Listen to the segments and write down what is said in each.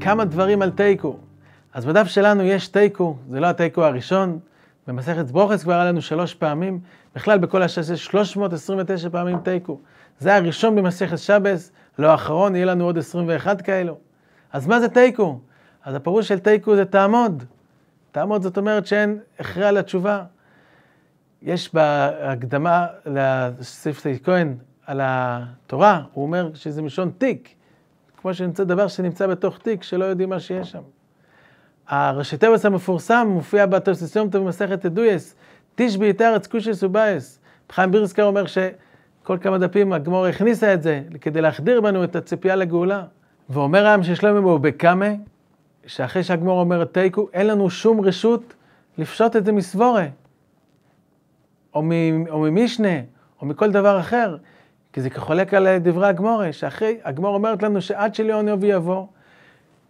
כמה דברים על תיקו. אז בדף שלנו יש תיקו, זה לא התיקו הראשון. במסכת ברוכס כבר היה לנו שלוש פעמים, בכלל בכל השש יש 329 פעמים תיקו. זה הראשון במסכת שבס, לא האחרון, יהיה לנו עוד 21 כאלו. אז מה זה תיקו? אז הפירוש של תיקו זה תעמוד. תעמוד זאת אומרת שאין הכרע לתשובה. יש בהקדמה לספטי כהן על התורה, הוא אומר שזה מלשון תיק. כמו שנמצא דבר שנמצא בתוך תיק, שלא יודעים מה שיש שם. הראשי טבעס המפורסם מופיע בתוססיומת במסכת אדויס, תדויס, תשבי ארץ קושיס ובייס. חיים בירסקר אומר שכל כמה דפים הגמור הכניסה את זה, כדי להחדיר בנו את הציפייה לגאולה. ואומר העם ששלמה הוא בקאמה, שאחרי שהגמור אומר תיקו, אין לנו שום רשות לפשוט את זה מסבורה, או, מ, או ממשנה, או מכל דבר אחר. כי זה חולק על אה, דברי הגמורה, שאחרי, הגמורה אומרת לנו שעד שליון יובי יבוא,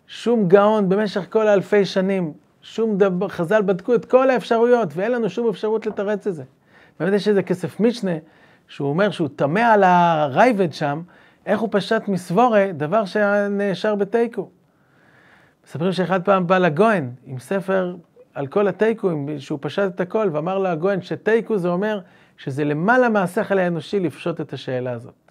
שום גאון במשך כל אלפי שנים, שום דבר, חז"ל בדקו את כל האפשרויות, ואין לנו שום אפשרות לתרץ את זה. באמת יש איזה כסף משנה, שהוא אומר שהוא טמא על הרייבד שם, איך הוא פשט מסבורה, דבר שנשאר בתיקו. מספרים שאחד פעם בא לגויין עם ספר על כל הטייקו, שהוא פשט את הכל, ואמר לו הגויין שטייקו זה אומר שזה למעלה מהשכל האנושי לפשוט את השאלה הזאת.